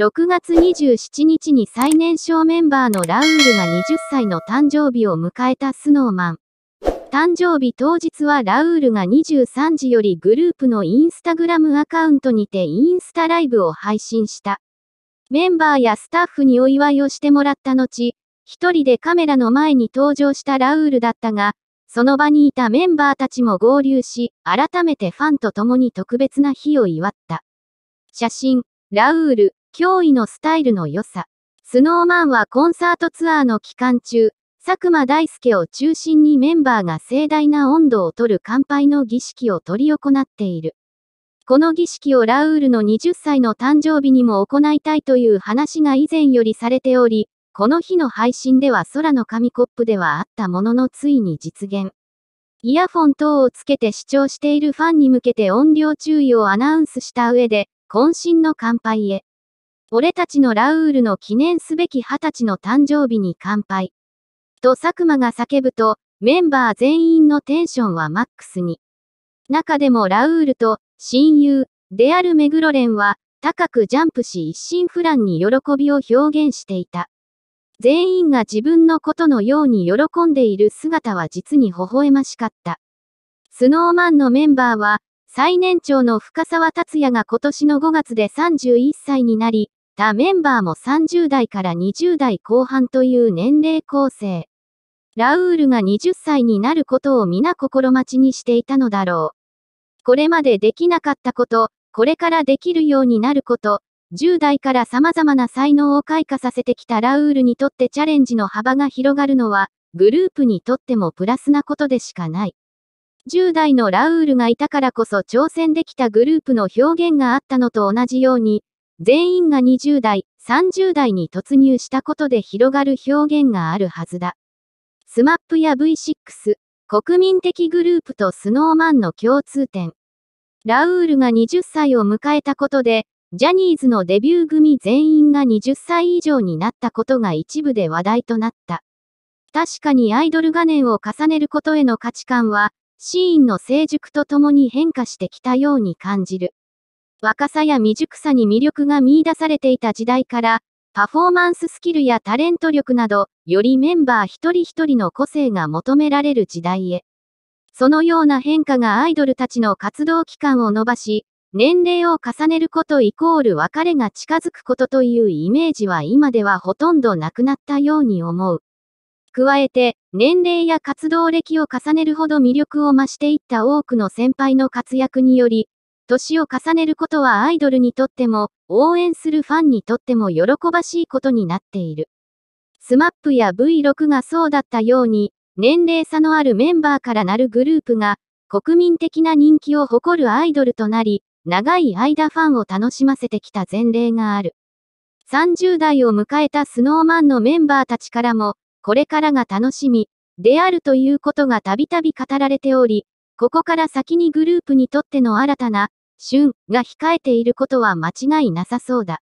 6月27日に最年少メンバーのラウールが20歳の誕生日を迎えたスノーマン。誕生日当日はラウールが23時よりグループのインスタグラムアカウントにてインスタライブを配信した。メンバーやスタッフにお祝いをしてもらった後、一人でカメラの前に登場したラウールだったが、その場にいたメンバーたちも合流し、改めてファンと共に特別な日を祝った。写真、ラウール、驚異のスタイルの良さ。スノーマンはコンサートツアーの期間中、佐久間大介を中心にメンバーが盛大な温度をとる乾杯の儀式を執り行っている。この儀式をラウールの20歳の誕生日にも行いたいという話が以前よりされており、この日の配信では空の紙コップではあったもののついに実現。イヤフォン等をつけて視聴しているファンに向けて音量注意をアナウンスした上で、渾身の乾杯へ。俺たちのラウールの記念すべき二十歳の誕生日に乾杯。と佐久間が叫ぶと、メンバー全員のテンションはマックスに。中でもラウールと親友であるメグロレンは高くジャンプし一心不乱に喜びを表現していた。全員が自分のことのように喜んでいる姿は実に微笑ましかった。スノーマンのメンバーは最年長の深沢達也が今年の5月で31歳になり、他メンバーも30代から20代後半という年齢構成。ラウールが20歳になることを皆心待ちにしていたのだろう。これまでできなかったこと、これからできるようになること、10代から様々な才能を開花させてきたラウールにとってチャレンジの幅が広がるのは、グループにとってもプラスなことでしかない。10代のラウールがいたからこそ挑戦できたグループの表現があったのと同じように、全員が20代、30代に突入したことで広がる表現があるはずだ。スマップや V6、国民的グループとスノーマンの共通点。ラウールが20歳を迎えたことで、ジャニーズのデビュー組全員が20歳以上になったことが一部で話題となった。確かにアイドル画面を重ねることへの価値観は、シーンの成熟とともに変化してきたように感じる。若さや未熟さに魅力が見出されていた時代から、パフォーマンススキルやタレント力など、よりメンバー一人一人の個性が求められる時代へ。そのような変化がアイドルたちの活動期間を伸ばし、年齢を重ねることイコール別れが近づくことというイメージは今ではほとんどなくなったように思う。加えて、年齢や活動歴を重ねるほど魅力を増していった多くの先輩の活躍により、年を重ねることはアイドルにとっても、応援するファンにとっても喜ばしいことになっている。SMAP や V6 がそうだったように、年齢差のあるメンバーからなるグループが、国民的な人気を誇るアイドルとなり、長い間ファンを楽しませてきた前例がある。30代を迎えた snowman のメンバーたちからも、これからが楽しみ、であるということがたびたび語られており、ここから先にグループにとっての新たな、旬が控えていることは間違いなさそうだ。